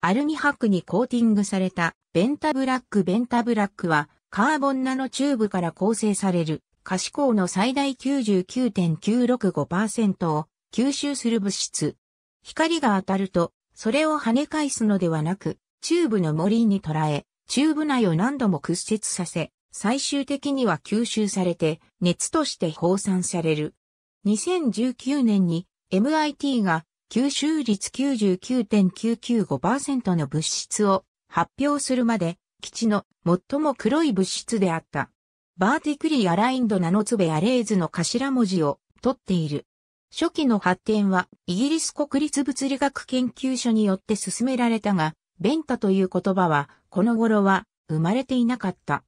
アルミ箔にコーティングされたベンタブラックベンタブラックはカーボンナノチューブから構成される可視光の最大99.965%を吸収する物質。光が当たるとそれを跳ね返すのではなくチューブの森に捉えチューブ内を何度も屈折させ最終的には吸収されて熱として放散される。2019年に MIT が吸収率99.995%の物質を発表するまで、基地の最も黒い物質であった。バーティクリーアラインドナノツベアレーズの頭文字を取っている。初期の発展はイギリス国立物理学研究所によって進められたが、ベンタという言葉はこの頃は生まれていなかった。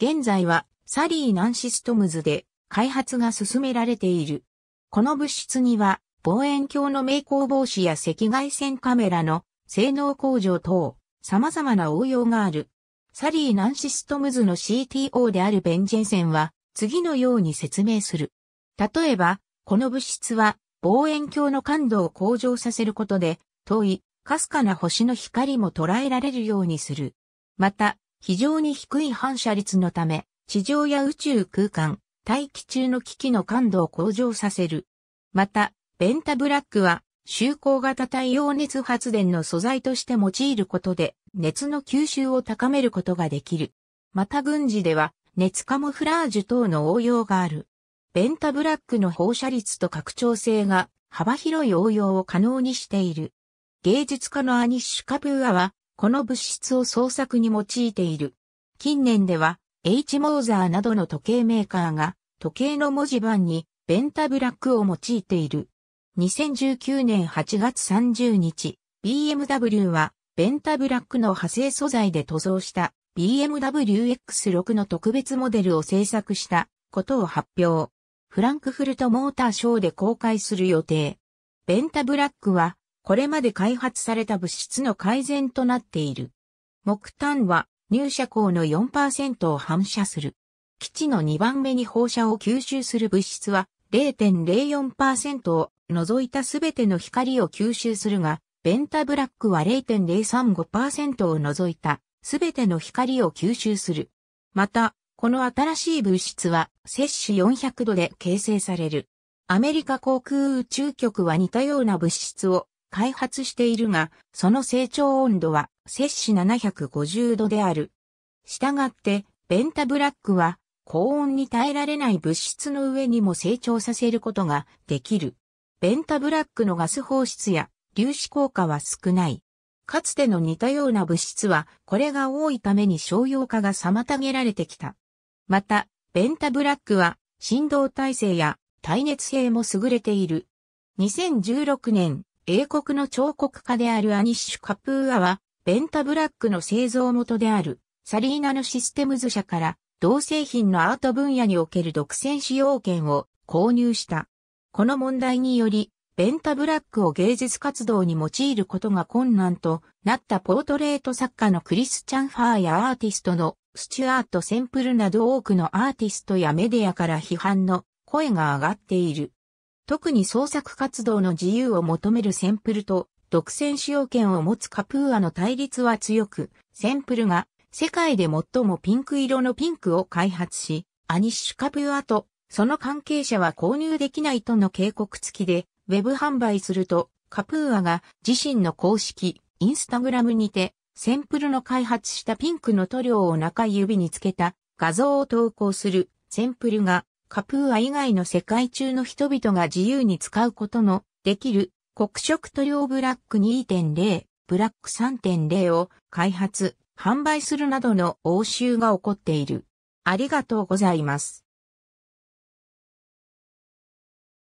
現在はサリー・ナンシストムズで開発が進められている。この物質には望遠鏡の名工防止や赤外線カメラの性能向上等、様々な応用がある。サリー・ナンシストムズの CTO であるベンジェンセンは、次のように説明する。例えば、この物質は、望遠鏡の感度を向上させることで、遠い、かすかな星の光も捉えられるようにする。また、非常に低い反射率のため、地上や宇宙空間、大気中の機器の感度を向上させる。また、ベンタブラックは、就航型太陽熱発電の素材として用いることで、熱の吸収を高めることができる。また軍事では、熱カモフラージュ等の応用がある。ベンタブラックの放射率と拡張性が幅広い応用を可能にしている。芸術家のアニッシュ・カプーアは、この物質を創作に用いている。近年では、H モーザーなどの時計メーカーが、時計の文字盤にベンタブラックを用いている。2019年8月30日、BMW は、ベンタブラックの派生素材で塗装した BMW X6 の特別モデルを製作したことを発表。フランクフルトモーターショーで公開する予定。ベンタブラックは、これまで開発された物質の改善となっている。木炭は入射光の4%を反射する。基地の2番目に放射を吸収する物質は0.04%を除いたすべての光を吸収するが、ベンタブラックは0.035%を除いたすべての光を吸収する。また、この新しい物質は摂取400度で形成される。アメリカ航空宇宙局は似たような物質を開発しているが、その成長温度は摂取750度である。したがって、ベンタブラックは高温に耐えられない物質の上にも成長させることができる。ベンタブラックのガス放出や粒子効果は少ない。かつての似たような物質は、これが多いために商用化が妨げられてきた。また、ベンタブラックは、振動耐性や耐熱性も優れている。2016年、英国の彫刻家であるアニッシュ・カプーアは、ベンタブラックの製造元である、サリーナのシステムズ社から、同製品のアート分野における独占使用権を購入した。この問題により、ベンタブラックを芸術活動に用いることが困難となったポートレート作家のクリスチャン・ファーやアーティストのスチュアート・センプルなど多くのアーティストやメディアから批判の声が上がっている。特に創作活動の自由を求めるセンプルと独占使用権を持つカプーアの対立は強く、センプルが世界で最もピンク色のピンクを開発し、アニッシュ・カプーアとその関係者は購入できないとの警告付きで、ウェブ販売すると、カプーアが自身の公式、インスタグラムにて、センプルの開発したピンクの塗料を中指につけた画像を投稿する、センプルが、カプーア以外の世界中の人々が自由に使うことのできる黒色塗料ブラック2.0、ブラック3.0を開発、販売するなどの応酬が起こっている。ありがとうございます。